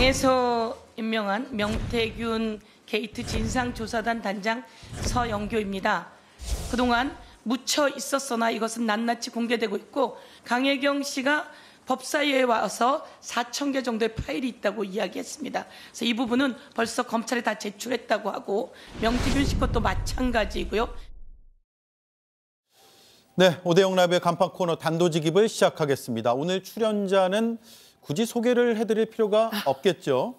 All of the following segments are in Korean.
당에서 임명한 명태균 게이트 진상조사단 단장 서영교입니다. 그동안 묻혀 있었으나 이것은 낱낱이 공개되고 있고 강혜경 씨가 법사위에 와서 4천 개 정도의 파일이 있다고 이야기했습니다. 그래서 이 부분은 벌써 검찰에 다 제출했다고 하고 명태균 씨 것도 마찬가지고요. 네, 오대영 라이브의 간판 코너 단도직입을 시작하겠습니다. 오늘 출연자는 굳이 소개를 해드릴 필요가 없겠죠.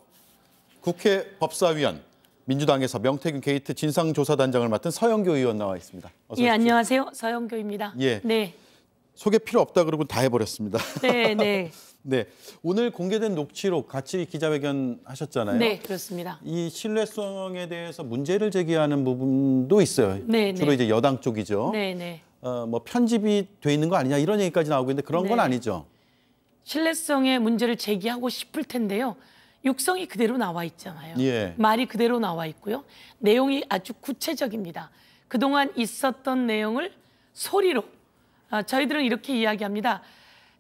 국회 법사위원 민주당에서 명태균 게이트 진상조사단장을 맡은 서영교 의원 나와 있습니다. 예, 안녕하세요. 서영교입니다. 예. 네. 소개 필요 없다 그러고 다 해버렸습니다. 네, 네. 네, 오늘 공개된 녹취록 같이 기자회견 하셨잖아요. 네, 그렇습니다. 이 신뢰성에 대해서 문제를 제기하는 부분도 있어요. 네, 네. 주로 네. 이제 여당 쪽이죠. 네, 네. 어, 뭐 편집이 돼 있는 거 아니냐 이런 얘기까지 나오고 있는데 그런 네. 건 아니죠. 신뢰성의 문제를 제기하고 싶을 텐데요. 육성이 그대로 나와 있잖아요. 예. 말이 그대로 나와 있고요. 내용이 아주 구체적입니다. 그동안 있었던 내용을 소리로 아, 저희들은 이렇게 이야기합니다.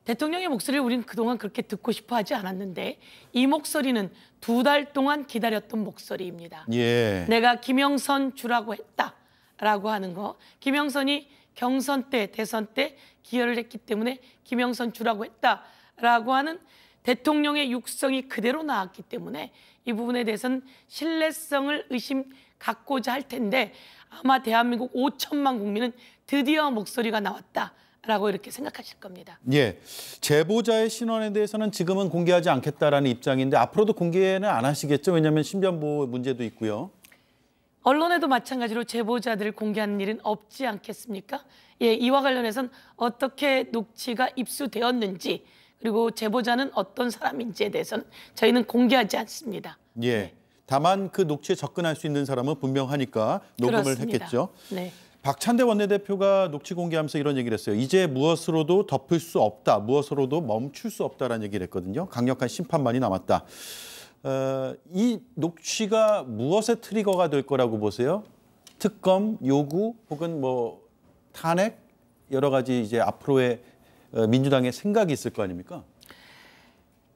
대통령의 목소리를 우리는 그동안 그렇게 듣고 싶어 하지 않았는데 이 목소리는 두 달 동안 기다렸던 목소리입니다. 예. 내가 김영선 주라고 했다라고 하는 거. 김영선이 경선 때, 대선 때 기여를 했기 때문에 김영선 주라고 했다. 라고 하는 대통령의 육성이 그대로 나왔기 때문에 이 부분에 대해서는 신뢰성을 의심 갖고자 할 텐데 아마 대한민국 5천만 국민은 드디어 목소리가 나왔다. 라고 이렇게 생각하실 겁니다. 예, 제보자의 신원에 대해서는 지금은 공개하지 않겠다라는 입장인데 앞으로도 공개는 안 하시겠죠? 왜냐하면 신변보호 문제도 있고요. 언론에도 마찬가지로 제보자들을 공개하는 일은 없지 않겠습니까? 예, 이와 관련해서는 어떻게 녹취가 입수되었는지 그리고 제보자는 어떤 사람인지에 대해서는 저희는 공개하지 않습니다. 예. 다만 그 녹취에 접근할 수 있는 사람은 분명하니까 녹음을 그렇습니다. 했겠죠. 네. 박찬대 원내대표가 녹취 공개하면서 이런 얘기를 했어요. 이제 무엇으로도 덮을 수 없다, 무엇으로도 멈출 수 없다라는 얘기를 했거든요. 강력한 심판만이 남았다. 어, 이 녹취가 무엇의 트리거가 될 거라고 보세요? 특검, 요구 혹은 뭐 탄핵 여러 가지 이제 앞으로의 어, 민주당의 생각이 있을 거 아닙니까?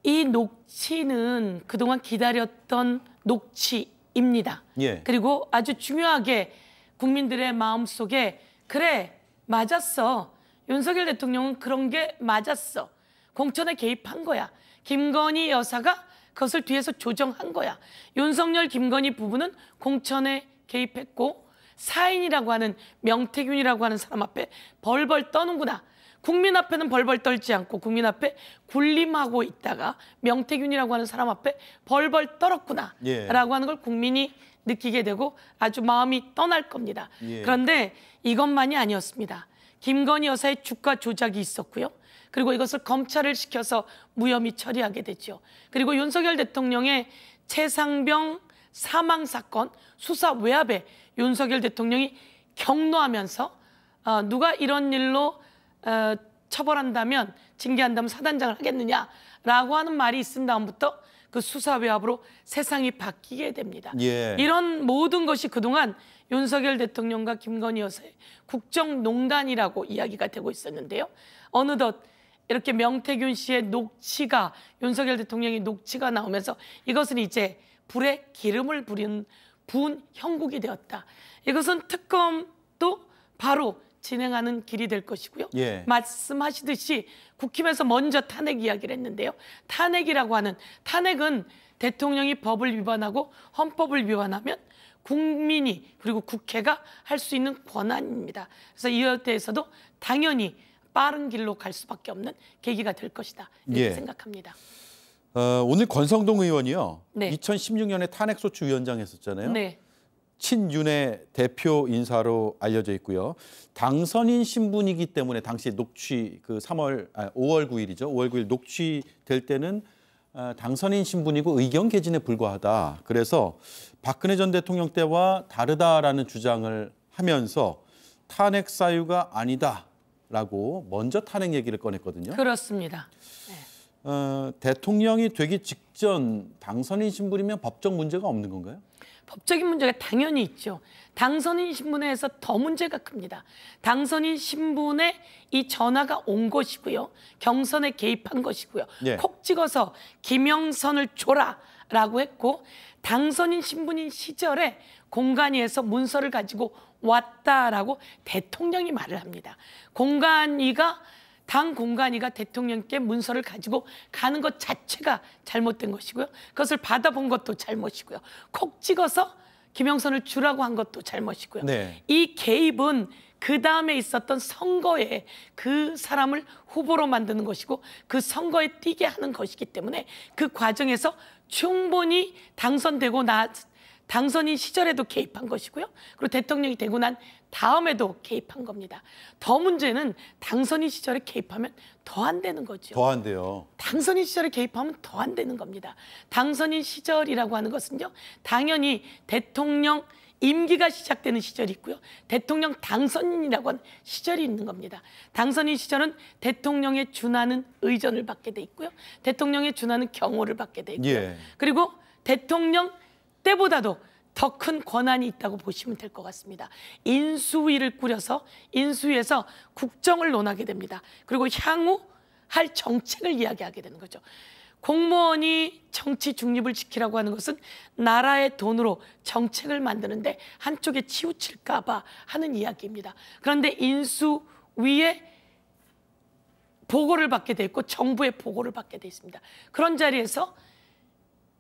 이 녹취는 그동안 기다렸던 녹취입니다. 예. 그리고 아주 중요하게 국민들의 마음속에 그래 맞았어. 윤석열 대통령은 그런 게 맞았어. 공천에 개입한 거야. 김건희 여사가 그것을 뒤에서 조정한 거야. 윤석열 김건희 부부는 공천에 개입했고 사인이라고 하는 명태균이라고 하는 사람 앞에 벌벌 떠는구나. 국민 앞에는 벌벌 떨지 않고 국민 앞에 군림하고 있다가 명태균이라고 하는 사람 앞에 벌벌 떨었구나라고 예. 하는 걸 국민이 느끼게 되고 아주 마음이 떠날 겁니다. 예. 그런데 이것만이 아니었습니다. 김건희 여사의 주가 조작이 있었고요. 그리고 이것을 검찰을 시켜서 무혐의 처리하게 되죠. 그리고 윤석열 대통령의 최상병 사망 사건 수사 외압에 윤석열 대통령이 경로하면서 어, 누가 이런 일로 어, 처벌한다면 징계한다면 사단장을 하겠느냐라고 하는 말이 있은 다음부터 그 수사 외압으로 세상이 바뀌게 됩니다. 예. 이런 모든 것이 그동안 윤석열 대통령과 김건희 여사의 국정농단이라고 이야기가 되고 있었는데요. 어느덧 이렇게 명태균 씨의 녹취가 윤석열 대통령의 녹취가 나오면서 이것은 이제 불에 기름을 부린 부은 형국이 되었다. 이것은 특검도 바로 진행하는 길이 될 것이고요. 예. 말씀하시듯이 국힘에서 먼저 탄핵 이야기를 했는데요. 탄핵이라고 하는 탄핵은 대통령이 법을 위반하고 헌법을 위반하면 국민이 그리고 국회가 할 수 있는 권한입니다. 그래서 이에 대해서도 당연히 빠른 길로 갈 수밖에 없는 계기가 될 것이다 이렇게 예. 생각합니다. 어, 오늘 권성동 의원이요. 네. 2016년에 탄핵소추위원장 했었잖아요. 네. 친윤의 대표 인사로 알려져 있고요. 당선인 신분이기 때문에 당시 녹취 그 3월 아, 5월 9일이죠. 5월 9일 녹취될 때는 아, 당선인 신분이고 의견 개진에 불과하다. 그래서 박근혜 전 대통령 때와 다르다라는 주장을 하면서 탄핵 사유가 아니다라고 먼저 탄핵 얘기를 꺼냈거든요. 그렇습니다. 네. 어, 대통령이 되기 직전 당선인 신분이면 법적 문제가 없는 건가요? 법적인 문제가 당연히 있죠. 당선인 신분에서 더 문제가 큽니다. 당선인 신분에 이 전화가 온 것이고요. 경선에 개입한 것이고요. 예. 콕 찍어서 김영선을 줘라라고 했고 당선인 신분인 시절에 공간위에서 문서를 가지고 왔다라고 대통령이 말을 합니다. 공간위가 당 공간위가 대통령께 문서를 가지고 가는 것 자체가 잘못된 것이고요. 그것을 받아본 것도 잘못이고요. 콕 찍어서 김영선을 주라고 한 것도 잘못이고요. 네. 이 개입은 그 다음에 있었던 선거에 그 사람을 후보로 만드는 것이고 그 선거에 뛰게 하는 것이기 때문에 그 과정에서 충분히 당선되고 나 당선인 시절에도 개입한 것이고요. 그리고 대통령이 되고 난 다음에도 개입한 겁니다. 더 문제는 당선인 시절에 개입하면 더 안 되는 거죠. 더 안 돼요. 당선인 시절에 개입하면 더 안 되는 겁니다. 당선인 시절이라고 하는 것은요. 당연히 대통령 임기가 시작되는 시절이 있고요. 대통령 당선인이라고 하는 시절이 있는 겁니다. 당선인 시절은 대통령의 준하는 의전을 받게 돼 있고요. 대통령의 준하는 경호를 받게 돼 있고요. 예. 그리고 대통령 때보다도 더큰 권한이 있다고 보시면 될 것 같습니다. 인수위를 꾸려서 인수위에서 국정을 논하게 됩니다. 그리고 향후 할 정책을 이야기하게 되는 거죠. 공무원이 정치 중립을 지키라고 하는 것은 나라의 돈으로 정책을 만드는데 한쪽에 치우칠까 봐 하는 이야기입니다. 그런데 인수위에 보고를 받게 돼 있고 정부의 보고를 받게 돼 있습니다. 그런 자리에서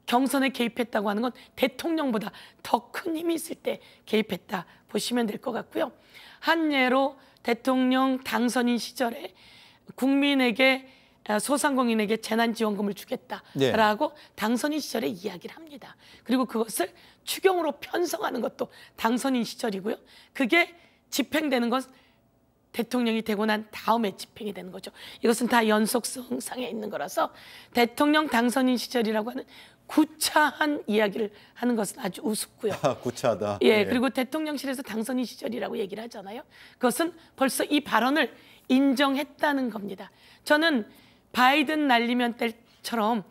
경선에 개입했다고 하는 건 대통령보다 더 큰 힘이 있을 때 개입했다 보시면 될 것 같고요. 한 예로 대통령 당선인 시절에 국민에게 아, 소상공인에게 재난지원금을 주겠다라고 네. 당선인 시절에 이야기를 합니다. 그리고 그것을 추경으로 편성하는 것도 당선인 시절이고요. 그게 집행되는 건 대통령이 되고 난 다음에 집행이 되는 거죠. 이것은 다 연속성상에 있는 거라서 대통령 당선인 시절이라고 하는 구차한 이야기를 하는 것은 아주 우습고요. 아, 구차하다. 예, 예, 그리고 대통령실에서 당선인 시절이라고 얘기를 하잖아요. 그것은 벌써 이 발언을 인정했다는 겁니다. 저는 바이든 날리면 때처럼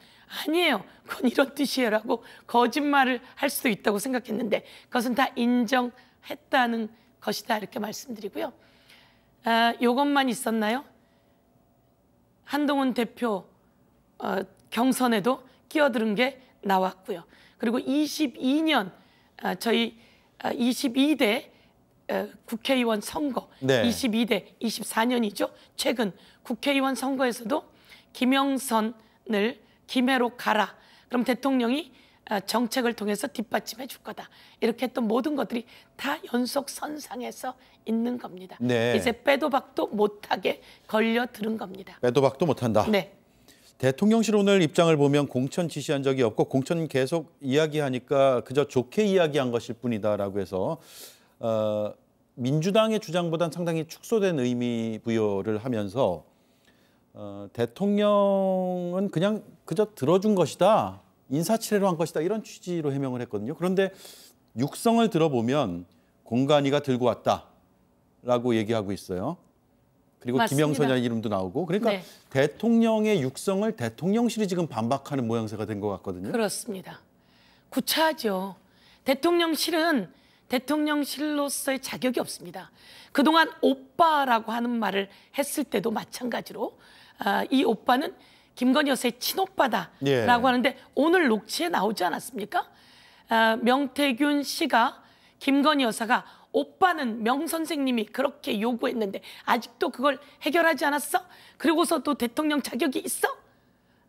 아니에요. 그건 이런 뜻이에요라고 거짓말을 할 수도 있다고 생각했는데 그것은 다 인정했다는 것이다 이렇게 말씀드리고요. 아, 이것만 있었나요? 한동훈 대표 어, 경선에도 뛰어드는게 나왔고요. 그리고 22년 아, 저희 22대 아, 국회의원 선거, 네. 22대 24년이죠. 최근 국회의원 선거에서도 김영선을 김해로 가라. 그럼 대통령이 아, 정책을 통해서 뒷받침해 줄 거다. 이렇게 했던 모든 것들이 다 연속 선상에서 있는 겁니다. 네. 이제 빼도 박도 못하게 걸려 들은 겁니다. 빼도 박도 못한다. 네. 대통령실 오늘 입장을 보면 공천 지시한 적이 없고 공천 계속 이야기하니까 그저 좋게 이야기한 것일 뿐이다라고 해서 어, 민주당의 주장보단 상당히 축소된 의미 부여를 하면서 어, 대통령은 그냥 그저 들어준 것이다. 인사치레로 한 것이다. 이런 취지로 해명을 했거든요. 그런데 육성을 들어보면 공간이가 들고 왔다라고 얘기하고 있어요. 그리고 김영선이라는 이름도 나오고 그러니까 네. 대통령의 육성을 대통령실이 지금 반박하는 모양새가 된 것 같거든요. 그렇습니다. 구차하죠. 대통령실은 대통령실로서의 자격이 없습니다. 그동안 오빠라고 하는 말을 했을 때도 마찬가지로 아, 이 오빠는 김건희 여사의 친오빠다라고 예. 하는데 오늘 녹취에 나오지 않았습니까? 아, 명태균 씨가 김건희 여사가 오빠는 명 선생님이 그렇게 요구했는데 아직도 그걸 해결하지 않았어? 그리고서 또 대통령 자격이 있어?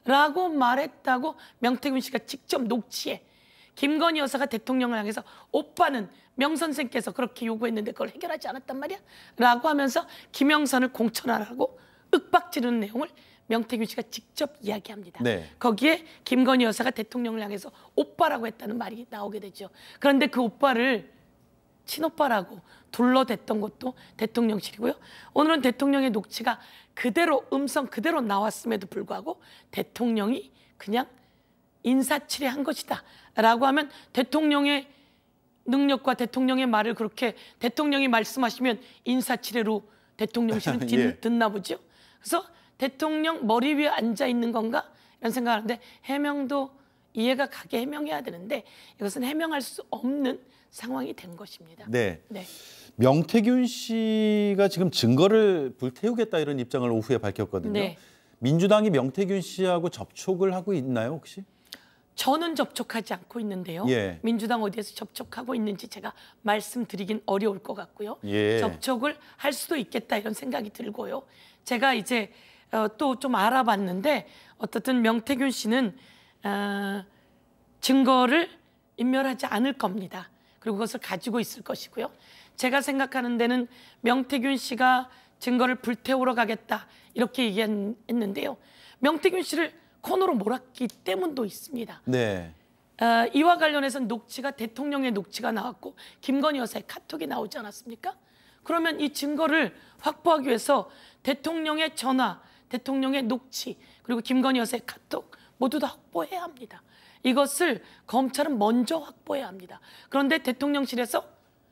라고 말했다고 명태균 씨가 직접 녹취해 김건희 여사가 대통령을 향해서 오빠는 명 선생께서 그렇게 요구했는데 그걸 해결하지 않았단 말이야? 라고 하면서 김영선을 공천하라고 윽박지르는 내용을 명태균 씨가 직접 이야기합니다. 네. 거기에 김건희 여사가 대통령을 향해서 오빠라고 했다는 말이 나오게 되죠. 그런데 그 오빠를 친오빠라고 둘러댔던 것도 대통령실이고요. 오늘은 대통령의 녹취가 그대로 음성 그대로 나왔음에도 불구하고 대통령이 그냥 인사치레한 것이다 라고 하면 대통령의 능력과 대통령의 말을 그렇게 대통령이 말씀하시면 인사치레로 대통령실은 예. 듣나 보죠. 그래서 대통령 머리 위에 앉아 있는 건가? 이런 생각하는데 해명도 이해가 가게 해명해야 되는데 이것은 해명할 수 없는 상황이 된 것입니다. 네. 네. 명태균 씨가 지금 증거를 불태우겠다 이런 입장을 오후에 밝혔거든요. 네. 민주당이 명태균 씨하고 접촉을 하고 있나요 혹시? 저는 접촉하지 않고 있는데요. 예. 민주당 어디에서 접촉하고 있는지 제가 말씀드리긴 어려울 것 같고요. 예. 접촉을 할 수도 있겠다 이런 생각이 들고요. 제가 이제 어, 또좀 알아봤는데 어떻든 명태균 씨는 어, 증거를 인멸하지 않을 겁니다. 그리고 그것을 가지고 있을 것이고요. 제가 생각하는 데는 명태균 씨가 증거를 불태우러 가겠다 이렇게 얘기했는데요. 명태균 씨를 코너로 몰았기 때문도 있습니다. 네. 어, 이와 관련해서는 녹취가 대통령의 녹취가 나왔고 김건희 여사의 카톡이 나오지 않았습니까? 그러면 이 증거를 확보하기 위해서 대통령의 전화, 대통령의 녹취 그리고 김건희 여사의 카톡 모두 다 확보해야 합니다. 이것을 검찰은 먼저 확보해야 합니다. 그런데 대통령실에서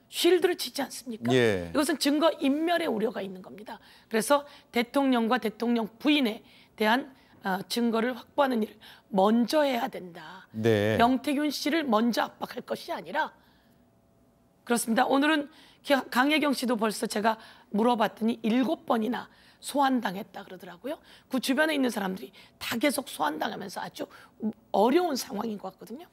쉴드를 치지 않습니까? 예. 이것은 증거 인멸의 우려가 있는 겁니다. 그래서 대통령과 대통령 부인에 대한 어, 증거를 확보하는 일을 먼저 해야 된다. 네. 명태균 씨를 먼저 압박할 것이 아니라 그렇습니다. 오늘은 강혜경 씨도 벌써 제가 물어봤더니 일곱 번이나 소환당했다 그러더라고요. 그 주변에 있는 사람들이 다 계속 소환당하면서 아주 어려운 상황인 것 같거든요.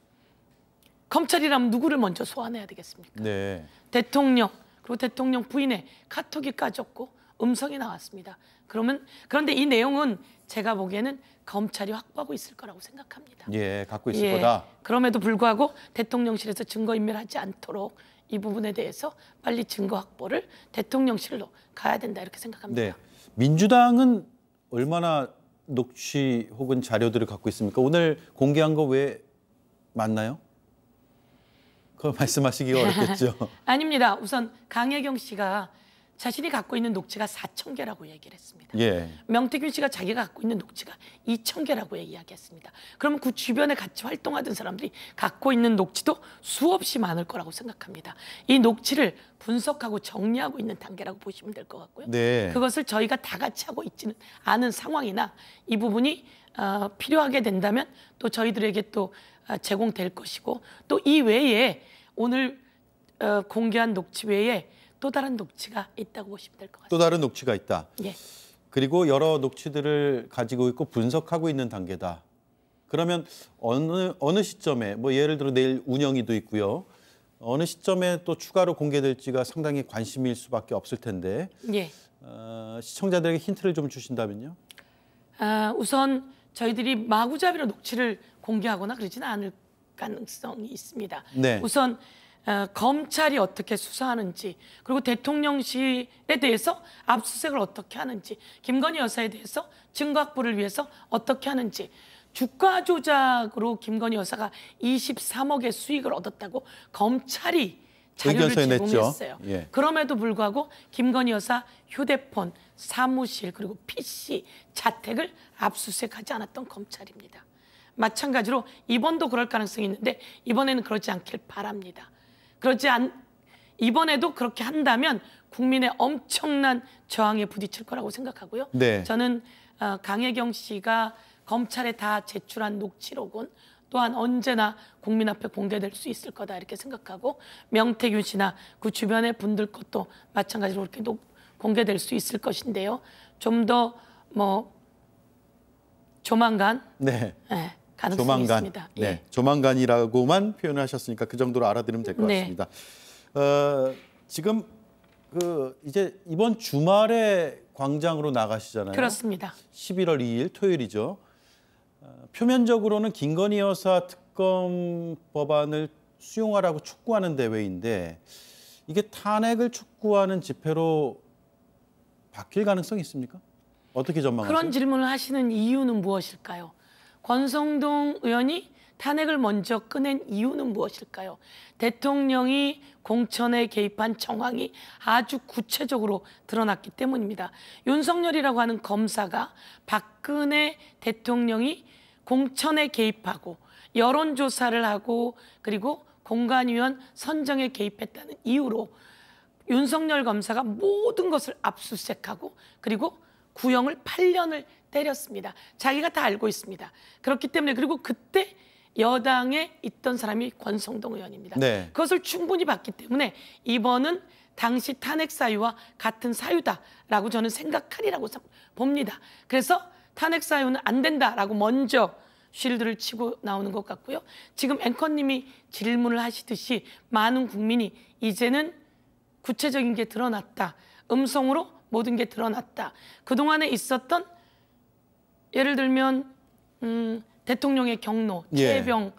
검찰이라면 누구를 먼저 소환해야 되겠습니까? 네. 대통령 그리고 대통령 부인의 카톡이 까졌고 음성이 나왔습니다. 그러면 그런데 이 내용은 제가 보기에는 검찰이 확보하고 있을 거라고 생각합니다. 예, 갖고 있을 예, 거다. 그럼에도 불구하고 대통령실에서 증거 인멸하지 않도록 이 부분에 대해서 빨리 증거 확보를 대통령실로 가야 된다 이렇게 생각합니다. 네. 민주당은 얼마나 녹취 혹은 자료들을 갖고 있습니까? 오늘 공개한 거 왜 맞나요? 그거 말씀하시기가 어렵겠죠. 아닙니다. 우선 강혜경 씨가 자신이 갖고 있는 녹취가 4천 개라고 얘기를 했습니다. 예. 명태균 씨가 자기가 갖고 있는 녹취가 2천 개라고 이야기했습니다. 그러면 그 주변에 같이 활동하던 사람들이 갖고 있는 녹취도 수없이 많을 거라고 생각합니다. 이 녹취를 분석하고 정리하고 있는 단계라고 보시면 될 것 같고요. 네. 그것을 저희가 다 같이 하고 있지는 않은 상황이나 이 부분이 어, 필요하게 된다면 또 저희들에게 또 어, 제공될 것이고 또 이 외에 오늘 어, 공개한 녹취 외에 또 다른 녹취가 있다고 보시면 될 것 같습니다. 또 다른 녹취가 있다. 예. 그리고 여러 녹취들을 가지고 있고 분석하고 있는 단계다. 그러면 어느 어느 시점에 뭐 예를 들어 내일 운영이도 있고요. 어느 시점에 또 추가로 공개될지가 상당히 관심일 수밖에 없을 텐데 예. 어, 시청자들에게 힌트를 좀 주신다면요? 아, 우선 저희들이 마구잡이로 녹취를 공개하거나 그러지는 않을 가능성이 있습니다. 네. 우선 어, 검찰이 어떻게 수사하는지 그리고 대통령실에 대해서 압수수색을 어떻게 하는지 김건희 여사에 대해서 증거 확보를 위해서 어떻게 하는지 주가 조작으로 김건희 여사가 23억의 수익을 얻었다고 검찰이 자료를 제공했어요. 예. 그럼에도 불구하고 김건희 여사 휴대폰, 사무실 그리고 PC, 자택을 압수수색하지 않았던 검찰입니다. 마찬가지로 이번도 그럴 가능성이 있는데 이번에는 그렇지 않길 바랍니다. 그렇지 않 이번에도 그렇게 한다면 국민의 엄청난 저항에 부딪힐 거라고 생각하고요. 네. 저는 어, 강혜경 씨가 검찰에 다 제출한 녹취록은 또한 언제나 국민 앞에 공개될 수 있을 거다 이렇게 생각하고 명태균 씨나 그 주변의 분들 것도 마찬가지로 이렇게 녹, 공개될 수 있을 것인데요. 좀 더 뭐 조만간 네. 네. 가능성이 조만간, 있습니다. 네, 예. 네, 조만간이라고만 표현을 하셨으니까 그 정도로 알아들으면 될것 네. 같습니다. 네. 어, 지금 그 이제 이번 주말에 광장으로 나가시잖아요. 그렇습니다. 11월 2일 토요일이죠. 어, 표면적으로는 김건희 여사 특검 법안을 수용하라고 촉구하는 대회인데 이게 탄핵을 촉구하는 집회로 바뀔 가능성이 있습니까? 어떻게 전망하세요? 그런 질문을 하시는 이유는 무엇일까요? 권성동 의원이 탄핵을 먼저 꺼낸 이유는 무엇일까요? 대통령이 공천에 개입한 정황이 아주 구체적으로 드러났기 때문입니다. 윤석열이라고 하는 검사가 박근혜 대통령이 공천에 개입하고 여론조사를 하고 그리고 공관위원 선정에 개입했다는 이유로 윤석열 검사가 모든 것을 압수수색하고 그리고 구형을 8년을 때렸습니다. 자기가 다 알고 있습니다. 그렇기 때문에 그리고 그때 여당에 있던 사람이 권성동 의원입니다. 네. 그것을 충분히 봤기 때문에 이번은 당시 탄핵 사유와 같은 사유다라고 저는 생각하리라고 봅니다. 그래서 탄핵 사유는 안 된다라고 먼저 쉴드를 치고 나오는 것 같고요. 지금 앵커님이 질문을 하시듯이 많은 국민이 이제는 구체적인 게 드러났다. 음성으로 모든 게 드러났다. 그동안에 있었던 예를 들면 음, 대통령의 경로, 예. 최병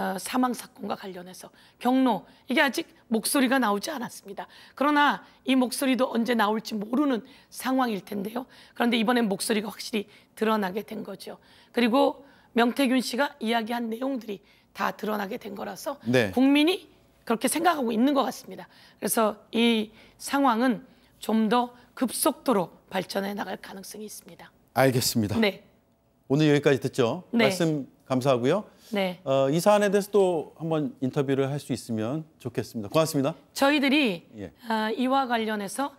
예. 어, 사망 사건과 관련해서 경로 이게 아직 목소리가 나오지 않았습니다. 그러나 이 목소리도 언제 나올지 모르는 상황일 텐데요. 그런데 이번엔 목소리가 확실히 드러나게 된 거죠. 그리고 명태균 씨가 이야기한 내용들이 다 드러나게 된 거라서 네. 국민이 그렇게 생각하고 있는 것 같습니다. 그래서 이 상황은 좀더 급속도로 발전해 나갈 가능성이 있습니다. 알겠습니다. 네. 오늘 여기까지 듣죠. 네. 말씀 감사하고요. 네. 어, 이 사안에 대해서 또 한번 인터뷰를 할 수 있으면 좋겠습니다. 고맙습니다. 저희들이 예. 어, 이와 관련해서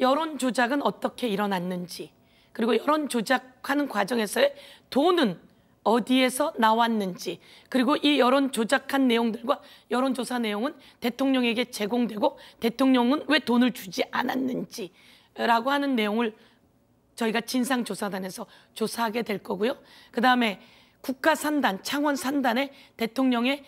여론 조작은 어떻게 일어났는지 그리고 여론 조작하는 과정에서의 돈은 어디에서 나왔는지 그리고 이 여론 조작한 내용들과 여론조사 내용은 대통령에게 제공되고 대통령은 왜 돈을 주지 않았는지 라고 하는 내용을 저희가 진상조사단에서 조사하게 될 거고요. 그다음에 국가 산단, 창원 산단의 대통령의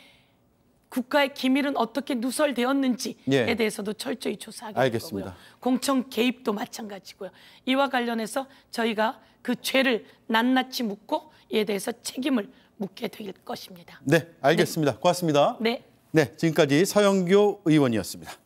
국가의 기밀은 어떻게 누설되었는지에 예. 대해서도 철저히 조사하게 알겠습니다. 될 거고요. 공청 개입도 마찬가지고요. 이와 관련해서 저희가 그 죄를 낱낱이 묻고 이에 대해서 책임을 묻게 될 것입니다. 네, 알겠습니다. 네. 고맙습니다. 네. 네, 지금까지 서영교 의원이었습니다.